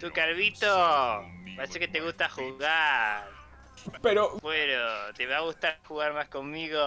Tu carvito, parece que te gusta jugar. Pero... Bueno, te va a gustar jugar más conmigo.